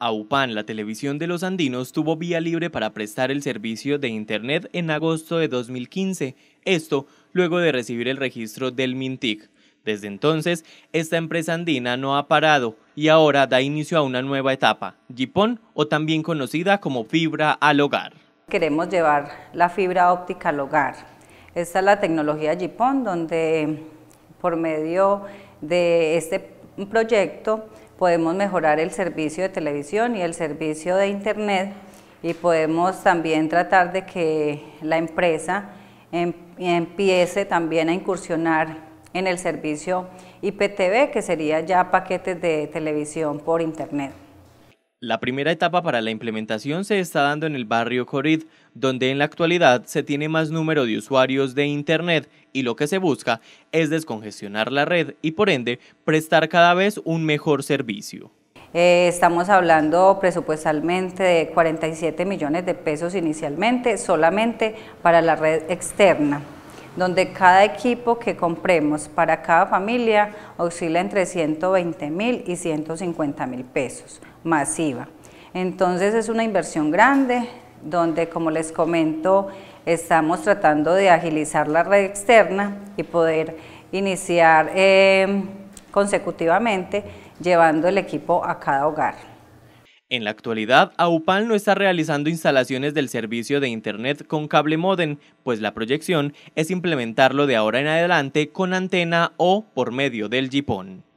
AUPAN, la televisión de los andinos, tuvo vía libre para prestar el servicio de Internet en agosto de 2015, esto luego de recibir el registro del MINTIC. Desde entonces, esta empresa andina no ha parado y ahora da inicio a una nueva etapa, JIPON o también conocida como fibra al hogar. Queremos llevar la fibra óptica al hogar. Esta es la tecnología JIPON, donde por medio de este un proyecto, podemos mejorar el servicio de televisión y el servicio de Internet y podemos también tratar de que la empresa em, empiece también a incursionar en el servicio IPTV, que sería ya paquetes de televisión por Internet. La primera etapa para la implementación se está dando en el barrio Corid, donde en la actualidad se tiene más número de usuarios de Internet y lo que se busca es descongestionar la red y por ende prestar cada vez un mejor servicio. Eh, estamos hablando presupuestalmente de 47 millones de pesos inicialmente solamente para la red externa donde cada equipo que compremos para cada familia oscila entre 120 mil y 150 mil pesos, masiva. Entonces es una inversión grande, donde como les comento, estamos tratando de agilizar la red externa y poder iniciar eh, consecutivamente llevando el equipo a cada hogar. En la actualidad, AUPAL no está realizando instalaciones del servicio de Internet con cable modem, pues la proyección es implementarlo de ahora en adelante con antena o por medio del GPON.